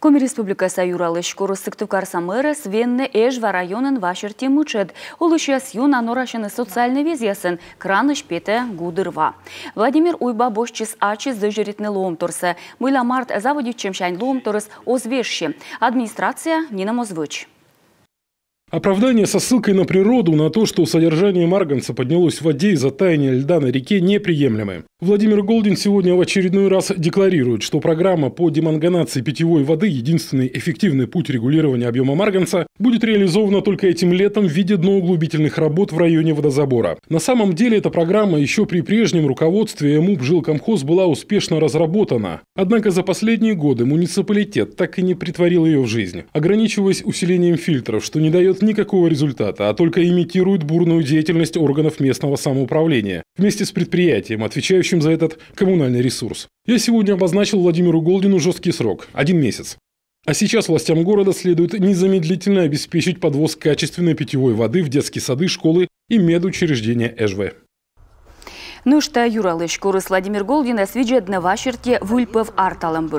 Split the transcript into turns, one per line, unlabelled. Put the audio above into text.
Коми республика Юралы Шкуру Сыктывкар мэра Свенны Эжва районын вашыр темучет. Ол ишес юн анорашыны социальный везесін краны шпеті гудырва. Владимир Уйба бошчис ачис зөжеретні лом тұрсы. Мыла март заводючем чемшайн лом тұрыс Администрация Нинам озвыч.
Оправдание со ссылкой на природу, на то, что содержание марганца поднялось в воде из-за таяния льда на реке, неприемлемы. Владимир Голдин сегодня в очередной раз декларирует, что программа по деманганации питьевой воды, единственный эффективный путь регулирования объема марганца, будет реализована только этим летом в виде дноуглубительных работ в районе водозабора. На самом деле эта программа еще при прежнем руководстве МУП «Жилкомхоз» была успешно разработана. Однако за последние годы муниципалитет так и не притворил ее в жизнь, ограничиваясь усилением фильтров, что не дает никакого результата, а только имитирует бурную деятельность органов местного самоуправления. Вместе с предприятием, отвечающим ответствующим за этот коммунальный ресурс. Я сегодня обозначил Владимиру Голдину жесткий срок – один месяц. А сейчас властям города следует незамедлительно обеспечить подвоз качественной питьевой воды в детские сады, школы и медучреждения ЭЖВ.
Ну что, Юралыш, Курыс Владимир Голдин, а свиджи одновашерте вульпов арталам